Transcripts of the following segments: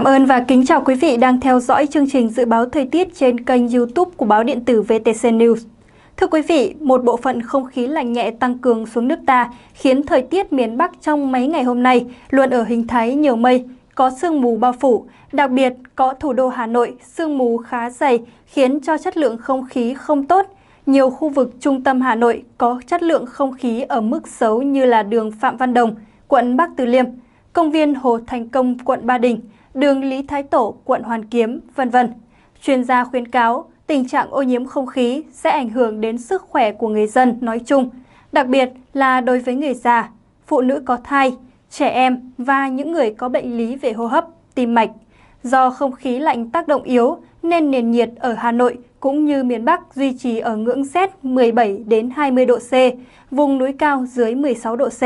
Cảm ơn và kính chào quý vị đang theo dõi chương trình dự báo thời tiết trên kênh YouTube của báo điện tử VTC News. Thưa quý vị, một bộ phận không khí lạnh nhẹ tăng cường xuống nước ta khiến thời tiết miền Bắc trong mấy ngày hôm nay luôn ở hình thái nhiều mây, có sương mù bao phủ, đặc biệt có thủ đô Hà Nội sương mù khá dày khiến cho chất lượng không khí không tốt. Nhiều khu vực trung tâm Hà Nội có chất lượng không khí ở mức xấu như là đường Phạm Văn Đồng, quận Bắc Từ Liêm, công viên Hồ Thành Công, quận Ba Đình – đường Lý Thái Tổ, quận Hoàn Kiếm, vân vân. Chuyên gia khuyến cáo tình trạng ô nhiễm không khí sẽ ảnh hưởng đến sức khỏe của người dân nói chung, đặc biệt là đối với người già, phụ nữ có thai, trẻ em và những người có bệnh lý về hô hấp, tim mạch. Do không khí lạnh tác động yếu nên nền nhiệt ở Hà Nội cũng như miền Bắc duy trì ở ngưỡng rét 17 đến 20 độ C, vùng núi cao dưới 16 độ C.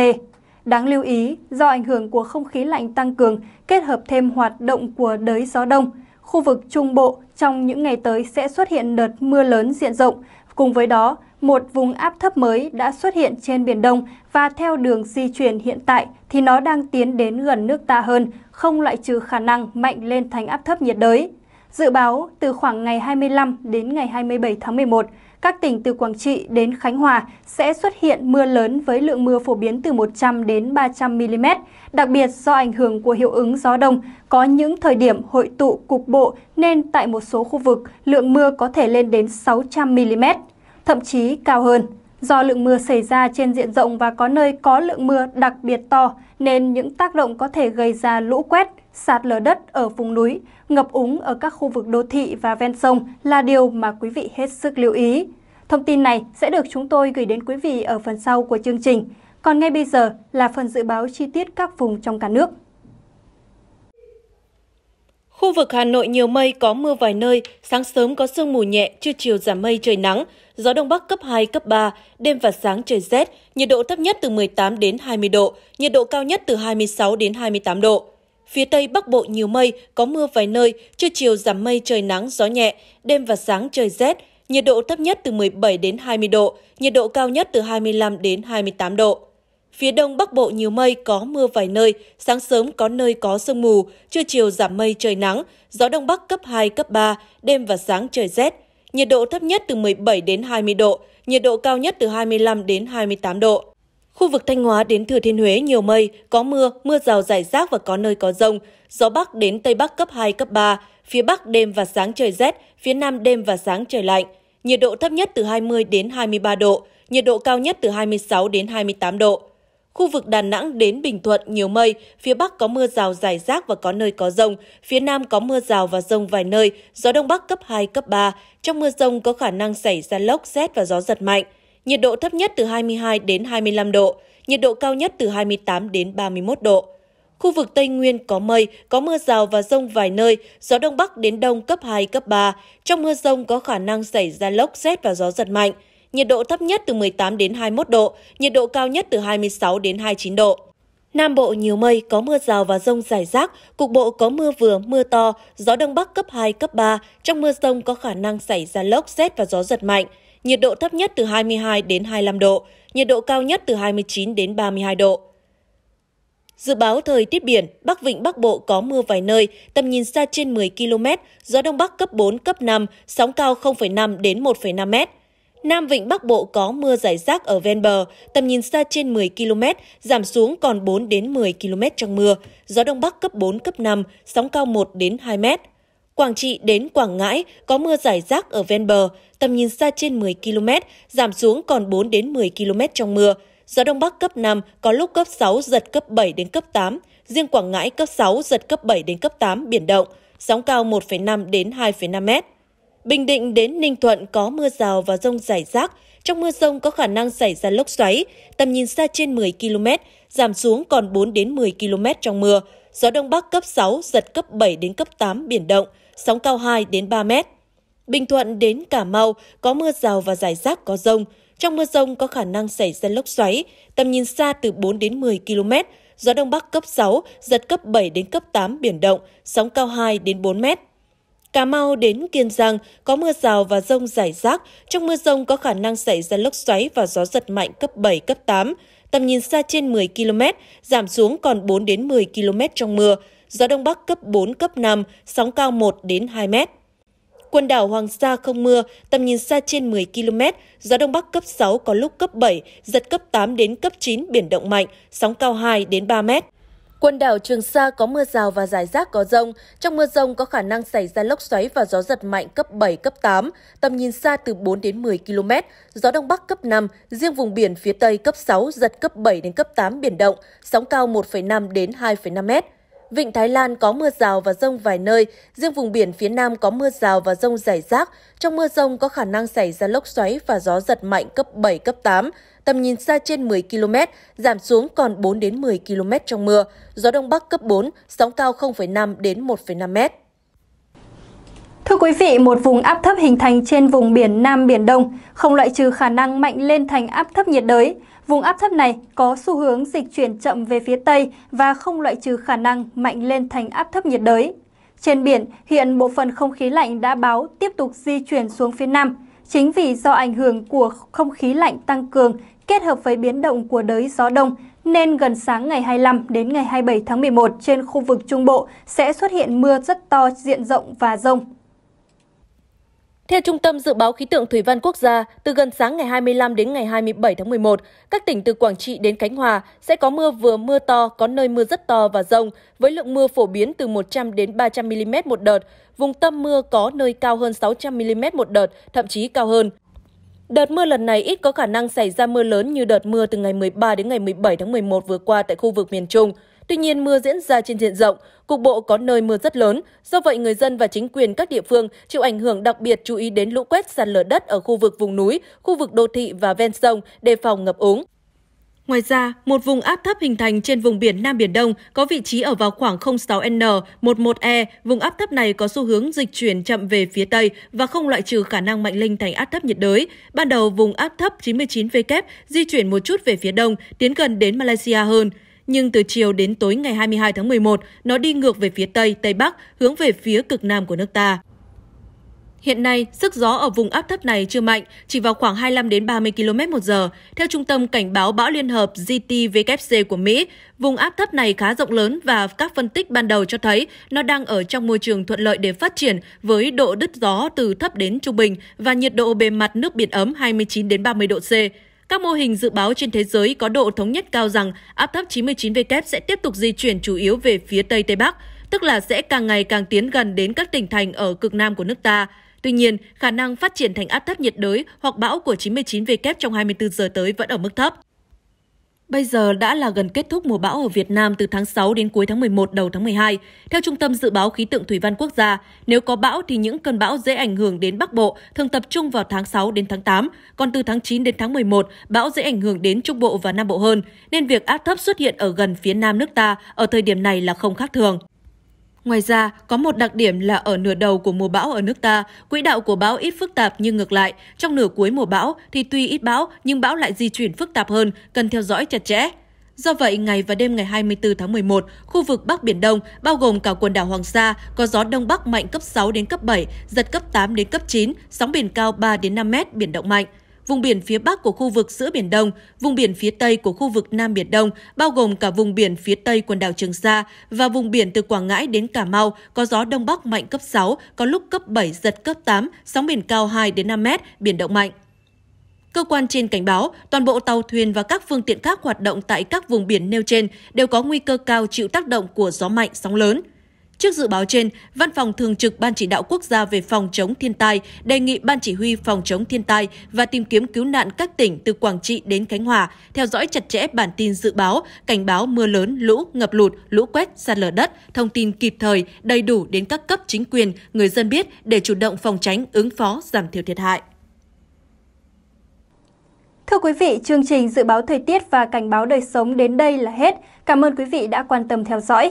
Đáng lưu ý, do ảnh hưởng của không khí lạnh tăng cường kết hợp thêm hoạt động của đới gió đông, khu vực Trung Bộ trong những ngày tới sẽ xuất hiện đợt mưa lớn diện rộng. Cùng với đó, một vùng áp thấp mới đã xuất hiện trên Biển Đông và theo đường di chuyển hiện tại thì nó đang tiến đến gần nước ta hơn, không loại trừ khả năng mạnh lên thành áp thấp nhiệt đới. Dự báo, từ khoảng ngày 25 đến ngày 27 tháng 11, các tỉnh từ Quảng Trị đến Khánh Hòa sẽ xuất hiện mưa lớn với lượng mưa phổ biến từ 100 đến 300 mm, đặc biệt do ảnh hưởng của hiệu ứng gió đông, có những thời điểm hội tụ cục bộ nên tại một số khu vực lượng mưa có thể lên đến 600 mm, thậm chí cao hơn. Do lượng mưa xảy ra trên diện rộng và có nơi có lượng mưa đặc biệt to nên những tác động có thể gây ra lũ quét, sạt lở đất ở vùng núi, ngập úng ở các khu vực đô thị và ven sông là điều mà quý vị hết sức lưu ý. Thông tin này sẽ được chúng tôi gửi đến quý vị ở phần sau của chương trình. Còn ngay bây giờ là phần dự báo chi tiết các vùng trong cả nước. Khu vực Hà Nội nhiều mây, có mưa vài nơi, sáng sớm có sương mù nhẹ, trưa chiều giảm mây trời nắng, gió Đông Bắc cấp 2, cấp 3, đêm và sáng trời rét, nhiệt độ thấp nhất từ 18 đến 20 độ, nhiệt độ cao nhất từ 26 đến 28 độ. Phía Tây Bắc Bộ nhiều mây, có mưa vài nơi, trưa chiều giảm mây trời nắng, gió nhẹ, đêm và sáng trời rét, nhiệt độ thấp nhất từ 17 đến 20 độ, nhiệt độ cao nhất từ 25 đến 28 độ. Phía Đông Bắc Bộ nhiều mây, có mưa vài nơi, sáng sớm có nơi có sương mù, trưa chiều giảm mây trời nắng, gió Đông Bắc cấp 2, cấp 3, đêm và sáng trời rét. Nhiệt độ thấp nhất từ 17 đến 20 độ, nhiệt độ cao nhất từ 25 đến 28 độ. Khu vực Thanh Hóa đến Thừa Thiên Huế nhiều mây, có mưa, mưa rào rải rác và có nơi có rông. Gió Bắc đến Tây Bắc cấp 2, cấp 3. Phía Bắc đêm và sáng trời rét, phía Nam đêm và sáng trời lạnh. Nhiệt độ thấp nhất từ 20 đến 23 độ, nhiệt độ cao nhất từ 26 đến 28 độ. Khu vực Đà Nẵng đến Bình Thuận nhiều mây, phía Bắc có mưa rào rải rác và có nơi có rông, phía Nam có mưa rào và rông vài nơi, gió Đông Bắc cấp 2, cấp 3. Trong mưa rông có khả năng xảy ra lốc, xét và gió giật mạnh nhiệt độ thấp nhất từ 22 đến 25 độ, nhiệt độ cao nhất từ 28 đến 31 độ. Khu vực Tây Nguyên có mây, có mưa rào và rông vài nơi, gió Đông Bắc đến Đông cấp 2, cấp 3. Trong mưa rông có khả năng xảy ra lốc, xét và gió giật mạnh. Nhiệt độ thấp nhất từ 18 đến 21 độ, nhiệt độ cao nhất từ 26 đến 29 độ. Nam Bộ nhiều mây, có mưa rào và rông rải rác, cục bộ có mưa vừa, mưa to, gió Đông Bắc cấp 2, cấp 3. Trong mưa rông có khả năng xảy ra lốc, xét và gió giật mạnh nhiệt độ thấp nhất từ 22 đến 25 độ, nhiệt độ cao nhất từ 29 đến 32 độ. Dự báo thời tiết biển, Bắc Vịnh Bắc Bộ có mưa vài nơi, tầm nhìn xa trên 10 km, gió Đông Bắc cấp 4, cấp 5, sóng cao 0,5 đến 1,5 m. Nam Vịnh Bắc Bộ có mưa rải rác ở ven bờ, tầm nhìn xa trên 10 km, giảm xuống còn 4 đến 10 km trong mưa, gió Đông Bắc cấp 4, cấp 5, sóng cao 1 đến 2 mét. Quảng Trị đến Quảng Ngãi có mưa rải rác ở ven bờ, tầm nhìn xa trên 10 km, giảm xuống còn 4 đến 10 km trong mưa. Gió Đông Bắc cấp 5, có lúc cấp 6, giật cấp 7 đến cấp 8. Riêng Quảng Ngãi cấp 6, giật cấp 7 đến cấp 8, biển động. Sóng cao 1,5 đến 2,5 mét. Bình Định đến Ninh Thuận có mưa rào và rông rải rác. Trong mưa rông có khả năng xảy ra lốc xoáy, tầm nhìn xa trên 10 km, giảm xuống còn 4 đến 10 km trong mưa. Gió Đông Bắc cấp 6, giật cấp 7 đến cấp 8, biển động sóng cao 2 đến 3 mét. Bình Thuận đến Cà Mau có mưa rào và rải rác có rông. Trong mưa rông có khả năng xảy ra lốc xoáy, tầm nhìn xa từ 4 đến 10 km, gió Đông Bắc cấp 6, giật cấp 7 đến cấp 8 biển động, sóng cao 2 đến 4 mét. Cà Mau đến Kiên Giang có mưa rào và rông rải rác, trong mưa rông có khả năng xảy ra lốc xoáy và gió giật mạnh cấp 7, cấp 8, tầm nhìn xa trên 10 km, giảm xuống còn 4 đến 10 km trong mưa, gió Đông Bắc cấp 4, cấp 5, sóng cao 1 đến 2 mét. Quần đảo Hoàng Sa không mưa, tầm nhìn xa trên 10 km, gió Đông Bắc cấp 6 có lúc cấp 7, giật cấp 8 đến cấp 9, biển động mạnh, sóng cao 2 đến 3 mét. Quần đảo Trường Sa có mưa rào và rải rác có rông. Trong mưa rông có khả năng xảy ra lốc xoáy và gió giật mạnh cấp 7, cấp 8, tầm nhìn xa từ 4 đến 10 km, gió Đông Bắc cấp 5, riêng vùng biển phía Tây cấp 6, giật cấp 7 đến cấp 8 biển động, sóng cao 1,5 đến 2,5 mét. Vịnh Thái Lan có mưa rào và rông vài nơi, riêng vùng biển phía Nam có mưa rào và rông rải rác. Trong mưa rông có khả năng xảy ra lốc xoáy và gió giật mạnh cấp 7, cấp 8, tầm nhìn xa trên 10 km, giảm xuống còn 4 đến 10 km trong mưa. Gió Đông Bắc cấp 4, sóng cao 0,5 đến 1,5 mét. Thưa quý vị, một vùng áp thấp hình thành trên vùng biển Nam Biển Đông không loại trừ khả năng mạnh lên thành áp thấp nhiệt đới. Vùng áp thấp này có xu hướng dịch chuyển chậm về phía Tây và không loại trừ khả năng mạnh lên thành áp thấp nhiệt đới. Trên biển, hiện bộ phận không khí lạnh đã báo tiếp tục di chuyển xuống phía Nam. Chính vì do ảnh hưởng của không khí lạnh tăng cường kết hợp với biến động của đới gió đông, nên gần sáng ngày 25 đến ngày 27 tháng 11 trên khu vực Trung Bộ sẽ xuất hiện mưa rất to diện rộng và rông. Theo Trung tâm Dự báo Khí tượng Thủy văn Quốc gia, từ gần sáng ngày 25 đến ngày 27 tháng 11, các tỉnh từ Quảng Trị đến Khánh Hòa sẽ có mưa vừa mưa to, có nơi mưa rất to và rông, với lượng mưa phổ biến từ 100 đến 300 mm một đợt. Vùng tâm mưa có nơi cao hơn 600 mm một đợt, thậm chí cao hơn. Đợt mưa lần này ít có khả năng xảy ra mưa lớn như đợt mưa từ ngày 13 đến ngày 17 tháng 11 vừa qua tại khu vực miền Trung. Tuy nhiên, mưa diễn ra trên diện rộng, cục bộ có nơi mưa rất lớn, do vậy người dân và chính quyền các địa phương chịu ảnh hưởng đặc biệt chú ý đến lũ quét sạt lở đất ở khu vực vùng núi, khu vực đô thị và ven sông đề phòng ngập úng. Ngoài ra, một vùng áp thấp hình thành trên vùng biển Nam Biển Đông có vị trí ở vào khoảng 06N11E. Vùng áp thấp này có xu hướng dịch chuyển chậm về phía Tây và không loại trừ khả năng mạnh lên thành áp thấp nhiệt đới. Ban đầu, vùng áp thấp 99W di chuyển một chút về phía Đông, tiến gần đến Malaysia hơn nhưng từ chiều đến tối ngày 22 tháng 11, nó đi ngược về phía Tây, Tây Bắc, hướng về phía cực Nam của nước ta. Hiện nay, sức gió ở vùng áp thấp này chưa mạnh, chỉ vào khoảng 25 đến 30 km một giờ. Theo Trung tâm Cảnh báo Bão Liên hợp GTWC của Mỹ, vùng áp thấp này khá rộng lớn và các phân tích ban đầu cho thấy nó đang ở trong môi trường thuận lợi để phát triển với độ đứt gió từ thấp đến trung bình và nhiệt độ bề mặt nước biển ấm 29 đến 30 độ C. Các mô hình dự báo trên thế giới có độ thống nhất cao rằng áp thấp 99W sẽ tiếp tục di chuyển chủ yếu về phía Tây Tây Bắc, tức là sẽ càng ngày càng tiến gần đến các tỉnh thành ở cực nam của nước ta. Tuy nhiên, khả năng phát triển thành áp thấp nhiệt đới hoặc bão của 99W trong 24 giờ tới vẫn ở mức thấp. Bây giờ đã là gần kết thúc mùa bão ở Việt Nam từ tháng 6 đến cuối tháng 11 đầu tháng 12. Theo Trung tâm Dự báo Khí tượng Thủy văn Quốc gia, nếu có bão thì những cơn bão dễ ảnh hưởng đến Bắc Bộ thường tập trung vào tháng 6 đến tháng 8, còn từ tháng 9 đến tháng 11, bão dễ ảnh hưởng đến Trung Bộ và Nam Bộ hơn, nên việc áp thấp xuất hiện ở gần phía Nam nước ta ở thời điểm này là không khác thường. Ngoài ra, có một đặc điểm là ở nửa đầu của mùa bão ở nước ta, quỹ đạo của bão ít phức tạp nhưng ngược lại, trong nửa cuối mùa bão thì tuy ít bão nhưng bão lại di chuyển phức tạp hơn, cần theo dõi chặt chẽ. Do vậy, ngày và đêm ngày 24 tháng 11, khu vực Bắc Biển Đông, bao gồm cả quần đảo Hoàng Sa, có gió Đông Bắc mạnh cấp 6 đến cấp 7, giật cấp 8 đến cấp 9, sóng biển cao 3 đến 5 mét, biển động mạnh vùng biển phía Bắc của khu vực giữa Biển Đông, vùng biển phía Tây của khu vực Nam Biển Đông, bao gồm cả vùng biển phía Tây quần đảo Trường Sa và vùng biển từ Quảng Ngãi đến Cà Mau có gió Đông Bắc mạnh cấp 6, có lúc cấp 7, giật cấp 8, sóng biển cao 2 đến 5 mét, biển động mạnh. Cơ quan trên cảnh báo, toàn bộ tàu thuyền và các phương tiện khác hoạt động tại các vùng biển nêu trên đều có nguy cơ cao chịu tác động của gió mạnh, sóng lớn – Trước dự báo trên, Văn phòng Thường trực Ban Chỉ đạo Quốc gia về phòng chống thiên tai đề nghị Ban Chỉ huy phòng chống thiên tai và tìm kiếm cứu nạn các tỉnh từ Quảng Trị đến Khánh Hòa theo dõi chặt chẽ bản tin dự báo, cảnh báo mưa lớn, lũ, ngập lụt, lũ quét, sạt lở đất, thông tin kịp thời, đầy đủ đến các cấp chính quyền, người dân biết để chủ động phòng tránh, ứng phó, giảm thiểu thiệt hại. Thưa quý vị, chương trình dự báo thời tiết và cảnh báo đời sống đến đây là hết. Cảm ơn quý vị đã quan tâm theo dõi.